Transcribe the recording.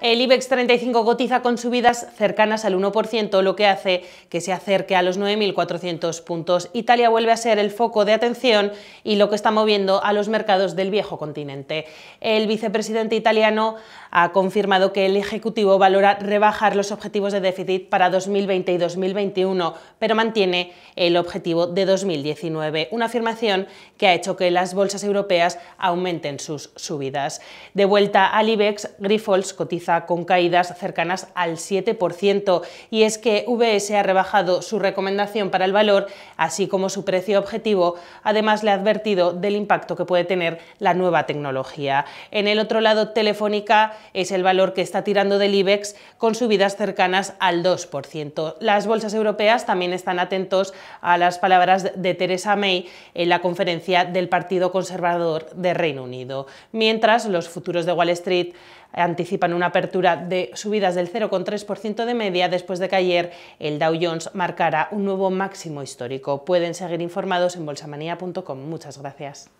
El IBEX 35 cotiza con subidas cercanas al 1%, lo que hace que se acerque a los 9.400 puntos. Italia vuelve a ser el foco de atención y lo que está moviendo a los mercados del viejo continente. El vicepresidente italiano ha confirmado que el Ejecutivo valora rebajar los objetivos de déficit para 2020 y 2021, pero mantiene el objetivo de 2019, una afirmación que ha hecho que las bolsas europeas aumenten sus subidas. De vuelta al IBEX, Grifols cotiza con caídas cercanas al 7%. Y es que VS ha rebajado su recomendación para el valor, así como su precio objetivo. Además, le ha advertido del impacto que puede tener la nueva tecnología. En el otro lado, Telefónica es el valor que está tirando del IBEX con subidas cercanas al 2%. Las bolsas europeas también están atentos a las palabras de Theresa May en la conferencia del Partido Conservador de Reino Unido. Mientras, los futuros de Wall Street anticipan una apertura de subidas del 0,3% de media después de que ayer el Dow Jones marcara un nuevo máximo histórico. Pueden seguir informados en bolsamanía.com. Muchas gracias.